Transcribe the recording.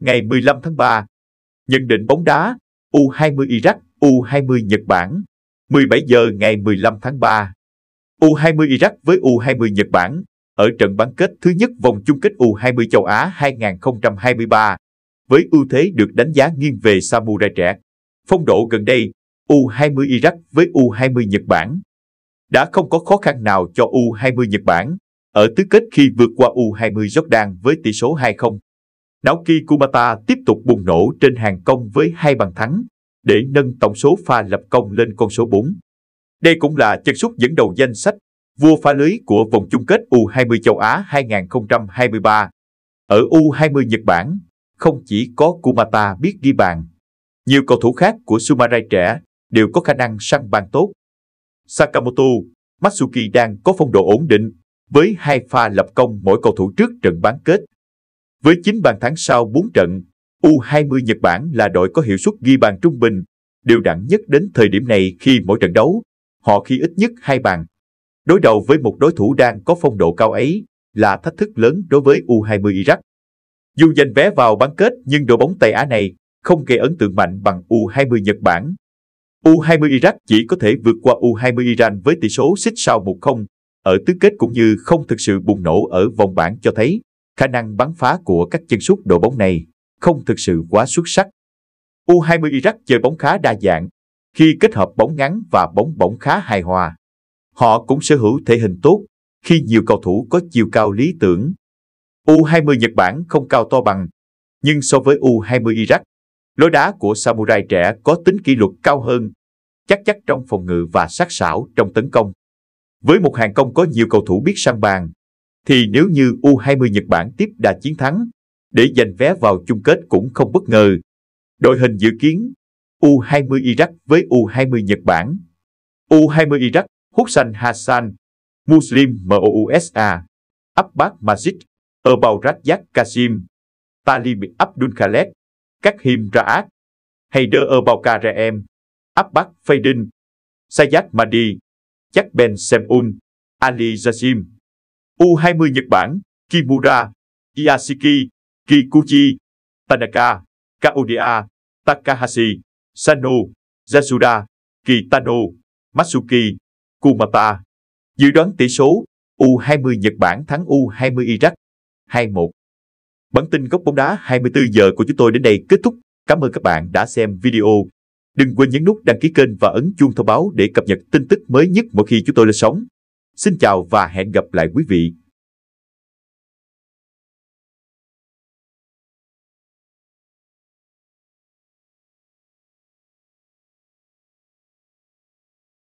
ngày 15 tháng 3. Nhận định bóng đá U20 Iraq, U20 Nhật Bản, 17 giờ ngày 15 tháng 3. U20 Iraq với U20 Nhật Bản ở trận bán kết thứ nhất vòng chung kết U20 châu Á 2023 với ưu thế được đánh giá nghiêng về Samurai trẻ. Phong độ gần đây, U20 Iraq với U20 Nhật Bản đã không có khó khăn nào cho U20 Nhật Bản ở tứ kết khi vượt qua U20 Jordan với tỷ số 2-0. Naoki Kumata tiếp tục bùng nổ trên hàng công với hai bàn thắng để nâng tổng số pha lập công lên con số 4. Đây cũng là chân sút dẫn đầu danh sách vua phá lưới của vòng chung kết U20 châu Á 2023. Ở U20 Nhật Bản, không chỉ có Kumata biết ghi bàn, nhiều cầu thủ khác của Sumarai trẻ đều có khả năng săn bàn tốt. Sakamoto, Matsuki đang có phong độ ổn định với hai pha lập công mỗi cầu thủ trước trận bán kết với 9 bàn thắng sau 4 trận, U20 Nhật Bản là đội có hiệu suất ghi bàn trung bình, đều đặn nhất đến thời điểm này khi mỗi trận đấu, họ khi ít nhất hai bàn. Đối đầu với một đối thủ đang có phong độ cao ấy là thách thức lớn đối với U20 Iraq. Dù giành vé vào bán kết nhưng đội bóng Tây Á này không gây ấn tượng mạnh bằng U20 Nhật Bản. U20 Iraq chỉ có thể vượt qua U20 Iran với tỷ số xích sao 1-0 ở tứ kết cũng như không thực sự bùng nổ ở vòng bảng cho thấy khả năng bắn phá của các chân sút đội bóng này không thực sự quá xuất sắc. U20 Iraq chơi bóng khá đa dạng, khi kết hợp bóng ngắn và bóng bổng khá hài hòa. Họ cũng sở hữu thể hình tốt khi nhiều cầu thủ có chiều cao lý tưởng. U20 Nhật Bản không cao to bằng, nhưng so với U20 Iraq, lối đá của Samurai trẻ có tính kỷ luật cao hơn, chắc chắc trong phòng ngự và sắc sảo trong tấn công. Với một hàng công có nhiều cầu thủ biết săn bàn, thì nếu như U20 Nhật Bản tiếp đà chiến thắng, để giành vé vào chung kết cũng không bất ngờ. Đội hình dự kiến U20 Iraq với U20 Nhật Bản. U20 Iraq, Hussein Hassan, Muslim MOUSA, Abbas Majid, Erbal Rajak Kasim, Talib Abdul Khaled, Các Raad, Haider Erbal Karaem, Abbas Faydin, Sayad Mahdi, Jack Ben Semun, Ali Jasim. U20 Nhật Bản, Kimura, Iasiki, Kikuchi, Tanaka, Kaodia, Takahashi, Sano, Yasuda, Kitano, Matsuki, Kumata. Dự đoán tỷ số U20 Nhật Bản thắng U20 Iraq 2-1. Bản tin góc bóng đá 24 giờ của chúng tôi đến đây kết thúc. Cảm ơn các bạn đã xem video. Đừng quên nhấn nút đăng ký kênh và ấn chuông thông báo để cập nhật tin tức mới nhất mỗi khi chúng tôi lên sóng. Xin chào và hẹn gặp lại quý vị